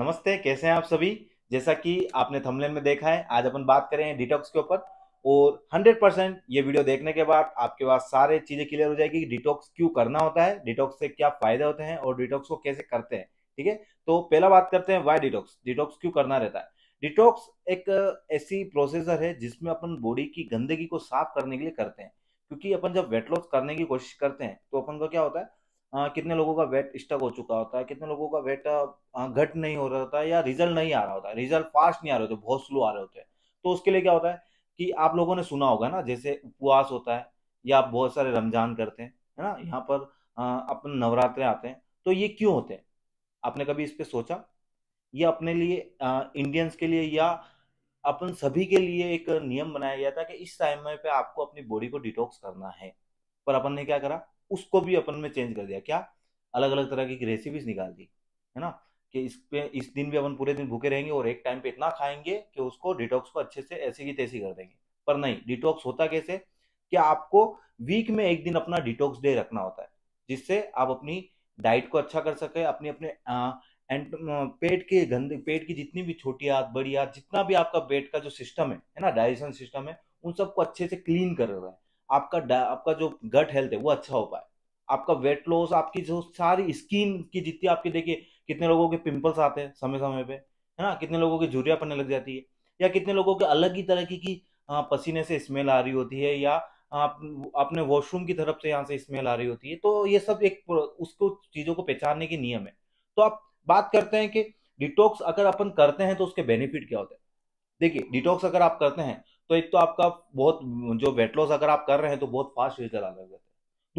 नमस्ते कैसे हैं आप सभी जैसा कि आपने थंबनेल में देखा है आज अपन बात करें डिटॉक्स के ऊपर और 100 परसेंट ये वीडियो देखने के बाद आपके पास सारे चीज़ें क्लियर हो जाएगी कि डिटॉक्स क्यों करना होता है डिटॉक्स से क्या फायदे होते हैं और डिटॉक्स को कैसे करते हैं ठीक है तो पहला बात करते हैं वाई डिटॉक्स डिटॉक्स क्यों करना रहता है डिटॉक्स एक ऐसी प्रोसेसर है जिसमें अपन बॉडी की गंदगी को साफ करने के लिए करते हैं क्योंकि अपन जब वेट लॉस करने की कोशिश करते हैं तो अपन को क्या होता है कितने लोगों का वेट स्टक हो चुका होता है कितने लोगों का वेट घट नहीं हो रहा होता है या रिजल्ट नहीं आ रहा होता है रिजल्ट फास्ट नहीं आ रहे होते बहुत स्लो आ रहे होते हैं तो उसके लिए क्या होता है कि आप लोगों ने सुना होगा ना जैसे उपवास होता है या आप बहुत सारे रमजान करते हैं है ना यहाँ पर अपन नवरात्रे आते हैं तो ये क्यों होते हैं आपने कभी इस पर सोचा ये अपने लिए इंडियंस के लिए या अपन सभी के लिए एक नियम बनाया गया था कि इस टाइम पे आपको अपनी बॉडी को डिटॉक्स करना है पर अपन ने क्या करा उसको भी अपन में चेंज कर दिया क्या अलग अलग तरह की रेसिपीज निकाल दी है ना कि इस पे इस दिन भी अपन पूरे दिन भूखे रहेंगे और एक टाइम पे इतना खाएंगे कि उसको डिटॉक्स को अच्छे से ऐसे की तैसी कर देंगे पर नहीं डिटॉक्स होता कैसे कि आपको वीक में एक दिन अपना डिटॉक्स डे रखना होता है जिससे आप अपनी डाइट को अच्छा कर सके अपने अपने एंड पेट के गंदे पेट की जितनी भी छोटी आत बड़ी आत जितना भी आपका पेट का जो सिस्टम है है ना डाइजेशन सिस्टम है उन सबको अच्छे से क्लीन कर रहा है आपका आपका जो गट हेल्थ है वो अच्छा हो पाए आपका वेट लॉस आपकी जो सारी स्किन की जितनी आपकी देखिए कितने लोगों के पिंपल्स आते हैं समय समय पे है ना कितने लोगों की झुरिया पड़ने लग जाती है या कितने लोगों के अलग ही तरह की, पसीने से स्मेल आ रही होती है या आप अपने वॉशरूम की तरफ से यहाँ से स्मेल आ रही होती है तो ये सब एक उसको चीज़ों को पहचानने के नियम है तो आप बात करते हैं कि डिटॉक्स अगर अपन करते हैं तो उसके बेनिफिट क्या होते हैं देखिए डिटॉक्स अगर आप करते हैं तो एक तो आपका बहुत जो वेट लॉस अगर आप कर रहे हैं तो बहुत फास्ट रिजल्ट आने जाते हैं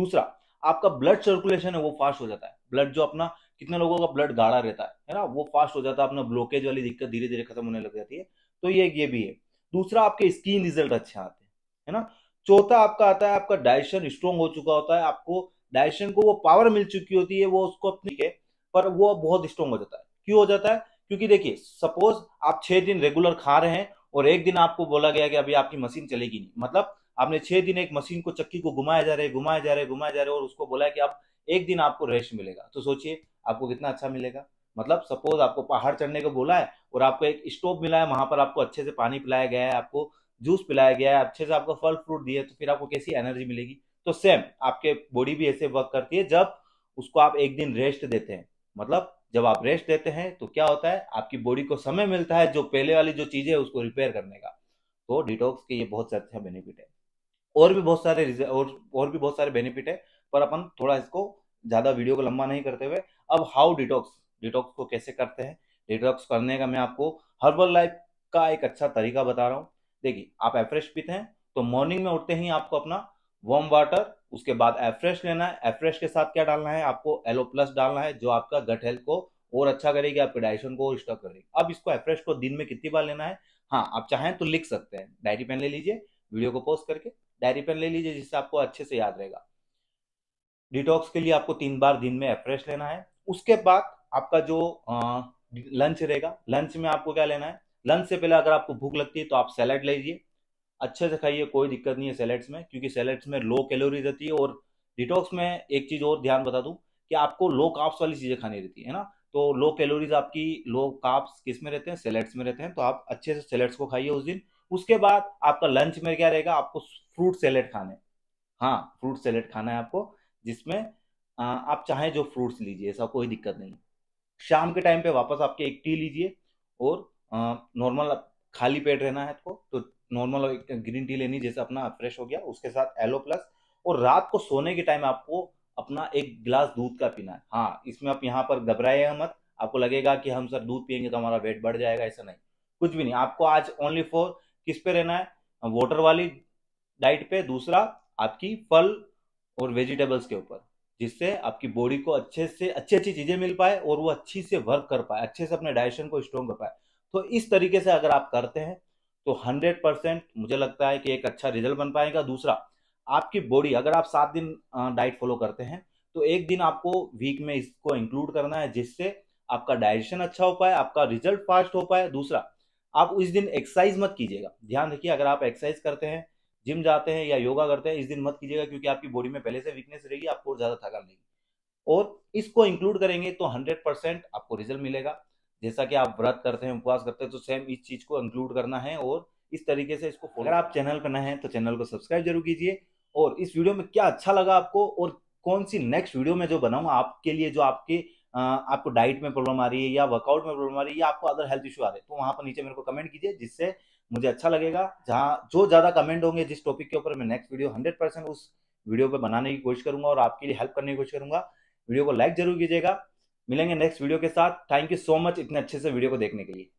दूसरा आपका ब्लड सर्कुलेशन है वो फास्ट हो जाता है ब्लड जो अपना कितने लोगों का ब्लड गाढ़ा रहता है है ना वो फास्ट हो जाता है अपना ब्लॉकेज वाली दिक्कत धीरे धीरे खत्म होने लग जाती है तो ये ये भी है दूसरा आपके स्किन रिजल्ट अच्छे आते हैं है ना चौथा आपका आता है आपका डाइजेशन स्ट्रॉन्ग हो चुका होता है आपको डाइजेशन को वो पावर मिल चुकी होती है वो उसको अपनी है पर वो बहुत स्ट्रॉन्ग हो जाता है क्यों हो जाता है क्योंकि देखिए सपोज आप छह दिन रेगुलर खा रहे हैं और एक दिन आपको बोला गया कि अभी आपकी मशीन चलेगी नहीं मतलब आपने छह दिन एक मशीन को चक्की को घुमाया जा रहा है घुमाया जा रहा है घुमाया जा रहा है और उसको बोला कि अब एक दिन आपको रेस्ट मिलेगा तो सोचिए आपको कितना अच्छा मिलेगा मतलब सपोज आपको पहाड़ चढ़ने को बोला है और आपको एक स्टोव मिला है वहां पर आपको अच्छे से पानी पिलाया गया है आपको जूस पिलाया गया है अच्छे से आपको फल फ्रूट दिए तो फिर आपको कैसी एनर्जी मिलेगी तो सेम आपके बॉडी भी ऐसे वर्क करती है जब उसको आप एक दिन रेस्ट देते हैं मतलब जब आप रेस्ट देते हैं तो क्या होता है आपकी बॉडी को समय मिलता है जो पहले वाली जो चीज़ें है उसको रिपेयर करने का तो डिटॉक्स के ये बहुत से अच्छा बेनिफिट है और भी बहुत सारे और और भी बहुत सारे बेनिफिट है पर अपन थोड़ा इसको ज़्यादा वीडियो को लंबा नहीं करते हुए अब हाउ डिटॉक्स डिटॉक्स को कैसे करते हैं डिटॉक्स करने का मैं आपको हर्बल लाइफ का एक अच्छा तरीका बता रहा हूँ देखिए आप एफ्रेश पीते हैं तो मॉर्निंग में उठते ही आपको अपना वॉर्म वाटर उसके बाद एफ्रेश लेना है एफ्रेश के साथ क्या डालना है आपको एलो प्लस डालना है जो आपका गट हेल्थ को और अच्छा करेगी आपके डाइजेशन को और स्टॉक करेगी अब इसको एफ्रेश को दिन में कितनी बार लेना है हाँ आप चाहें तो लिख सकते हैं डायरी पेन ले लीजिए वीडियो को पोस्ट करके डायरी पेन ले लीजिए जिससे आपको अच्छे से याद रहेगा डिटॉक्स के लिए आपको तीन बार दिन में एफ्रेश लेना है उसके बाद आपका जो लंच रहेगा लंच में आपको क्या लेना है लंच से पहले अगर आपको भूख लगती है तो आप सैलड लीजिए अच्छे से खाइए कोई दिक्कत नहीं है सैलड्स में क्योंकि सैलेड्स में लो कैलोरी रहती है और डिटॉक्स में एक चीज़ और ध्यान बता दूँ कि आपको लो काप्स वाली चीज़ें खानी रहती है ना तो लो कैलोरीज आपकी लो काप्स किस में रहते हैं सैलड्स में रहते हैं तो आप अच्छे से सैलड्स को खाइए उस दिन उसके बाद आपका लंच में क्या रहेगा आपको फ्रूट सैलेड खाने हाँ फ्रूट सैलेड खाना है आपको जिसमें आप चाहें जो फ्रूट्स लीजिए ऐसा कोई दिक्कत नहीं शाम के टाइम पे वापस आपके एक टी लीजिए और नॉर्मल खाली पेट रहना है आपको तो नॉर्मल ग्रीन टी लेनी जैसे अपना फ्रेश हो गया उसके साथ एलो प्लस और रात को सोने के टाइम आपको अपना एक गिलास दूध का पीना है हाँ इसमें आप यहाँ पर घबराए मत आपको लगेगा कि हम सर दूध पियेंगे तो हमारा वेट बढ़ जाएगा ऐसा नहीं कुछ भी नहीं आपको आज ओनली फॉर किस पे रहना है वाटर वाली डाइट पे दूसरा आपकी फल और वेजिटेबल्स के ऊपर जिससे आपकी बॉडी को अच्छे से अच्छी अच्छी चीज़ें मिल पाए और वो अच्छी से वर्क कर पाए अच्छे से अपने डाइजेशन को स्ट्रॉन्ग कर पाए तो इस तरीके से अगर आप करते हैं तो 100 परसेंट मुझे लगता है कि एक अच्छा रिजल्ट बन पाएगा दूसरा आपकी बॉडी अगर आप सात दिन डाइट फॉलो करते हैं तो एक दिन आपको वीक में इसको इंक्लूड करना है जिससे आपका डाइजेशन अच्छा हो पाए आपका रिजल्ट फास्ट हो पाए दूसरा आप उस दिन एक्सरसाइज मत कीजिएगा ध्यान रखिए अगर आप एक्सरसाइज करते हैं जिम जाते हैं या योगा करते हैं इस दिन मत कीजिएगा क्योंकि आपकी बॉडी में पहले से वीकनेस रहेगी आपको और ज़्यादा थकान लेगी और इसको इंक्लूड करेंगे तो 100 परसेंट आपको रिजल्ट मिलेगा जैसा कि आप व्रत करते हैं उपवास करते हैं तो सेम इस चीज को इंक्लूड करना है और इस तरीके से इसको अगर आप चैनल पर नए हैं तो चैनल को सब्सक्राइब जरूर कीजिए और इस वीडियो में क्या अच्छा लगा आपको और कौन सी नेक्स्ट वीडियो में जो बनाऊँ आपके लिए जो आपके आपको डाइट में प्रॉब्लम आ रही है या वर्कआउट में प्रॉब्लम आ रही है या आपको अदर हेल्थ इशू आ रहे हैं तो वहां पर नीचे मेरे को कमेंट कीजिए जिससे मुझे अच्छा लगेगा जहाँ जो ज्यादा कमेंट होंगे जिस टॉपिक के ऊपर मैं नेक्स्ट वीडियो हंड्रेड परसेंट उस वीडियो पर बनाने की कोशिश करूंगा और आपके लिए हेल्प करने की कोशिश करूंगा वीडियो को लाइक जरूर कीजिएगा मिलेंगे नेक्स्ट वीडियो के साथ थैंक यू सो मच इतने अच्छे से वीडियो को देखने के लिए